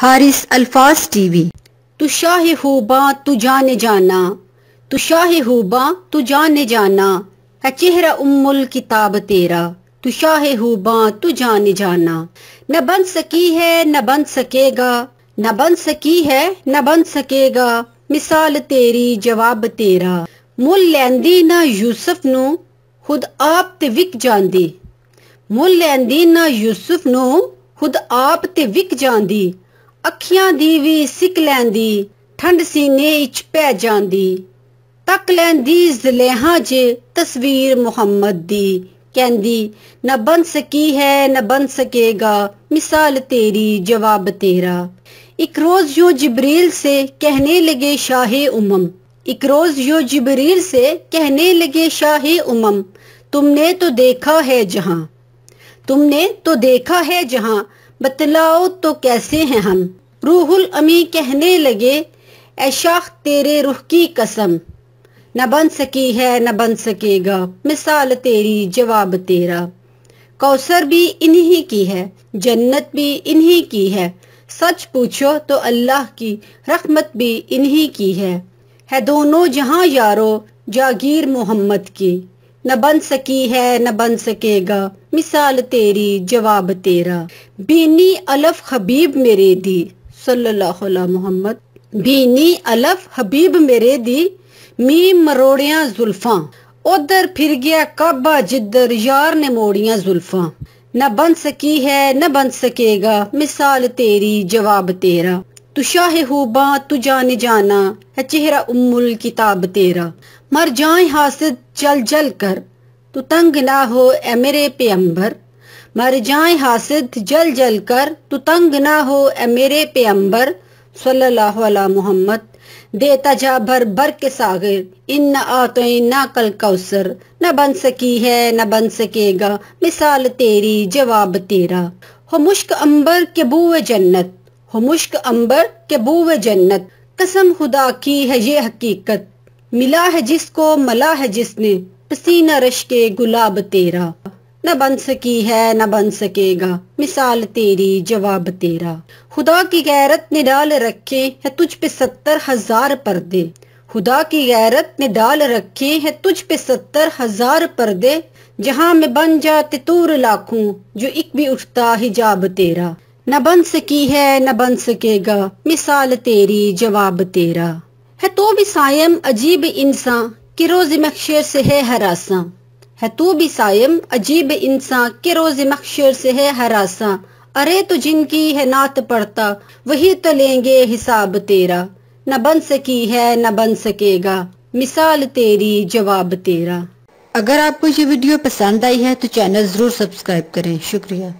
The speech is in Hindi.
हारिस अल्फाज टीवी तू शाह हूबा तू जाने जाना तू शाह हूबा तू जाने जाना है चेहरा उम्मुल किताब तेरा तू शाह हूबा तू जाने जाना न बन सकी है न बन सकेगा न बन सकी है न बन सकेगा ਮਿਸਾਲ ਤੇਰੀ ਜਵਾਬ ਤੇਰਾ ਮੁੱਲ ਲੈਂਦੀ ਨਾ ਯੂਸਫ ਨੂੰ ਖੁਦ ਆਪ ਤੇ ਵਿਕ ਜਾਂਦੀ ਮੁੱਲ ਲੈਂਦੀ ਨਾ ਯੂਸਫ ਨੂੰ ਖੁਦ ਆਪ ਤੇ ਵਿਕ ਜਾਂਦੀ अखियां दी भी सिक लैंदी ठंड सीने च पै जांदी तक लैंदी जलेहां च तस्वीर मुहम्मद दी कहंदी न बन सकी है न बन सकेगा मिसाल तेरी जवाब तेरा एक रोज यो जिब्रील से कहने लगे शाहे उमम एक रोज यो जिब्रील से कहने लगे शाहे उमम तुमने तो देखा है जहां तुमने तो देखा है जहां बतलाओ तो कैसे हैं हम रूहुल अमी कहने लगे ऐशाख तेरे रुख की कसम न बन सकी है न बन सकेगा मिसाल तेरी जवाब तेरा कौसर भी इन्हीं की है जन्नत भी इन्हीं की है सच पूछो तो अल्लाह की रखमत भी इन्हीं की है है दोनों जहां यारो जागीर मोहम्मद की न बन सकी है न बन सकेगा मिसाल तेरी जवाब तेरा बीनी अलफ हबीब मेरे दी सल्लल्लाहु मोहम्मद बीनी अलफ हबीब मेरे दी मी मरोड़िया जुल्फा उधर फिर गया काबा जिधर यार ने मोड़िया जुल्फा न बन सकी है न बन सकेगा मिसाल तेरी जवाब तेरा तू शाह हुबा तू जाने जाना है चेहरा उम्मुल किताब तेरा मर जाए हासिद जल जल कर तो तंग ना हो ए मेरे पेम्बर मर जाए हासिद जल जल कर तो तंग ना हो ए मेरे पेम्बर सल्लल्लाहु मोहम्मद देता जा भर भर के सागर इन न आते ना कल कौसर न बन सकी है न बन सकेगा मिसाल तेरी जवाब तेरा हो मुश्क अंबर के बुए जन्नत हो मुश्क अंबर के बुए जन्नत कसम खुदा की है ये हकीकत मिला है जिसको मला है जिसने पसीना रश के गुलाब तेरा न बन सकी है न बन सकेगा मिसाल तेरी जवाब तेरा खुदा की गैरत ने डाल रखे है तुझ पे सत्तर हजार पर्दे खुदा की गैरत ने डाल रखे है तुझ पे सत्तर हजार पर्दे जहाँ में बन जाते तूर लाखों जो एक भी उठता हिजाब तेरा न बन सकी है न बन सकेगा मिसाल तेरी जवाब तेरा है तो भी सायम अजीब इंसान कि रोज़ मखशर से है हरासा है तू भी सायम अजीब इंसान के रोज़ मखशर से है हरासा अरे तो जिनकी है नात पड़ता वही तो लेंगे हिसाब तेरा न बन सकी है न बन सकेगा मिसाल तेरी जवाब तेरा अगर आपको ये वीडियो पसंद आई है तो चैनल ज़रूर सब्सक्राइब करें शुक्रिया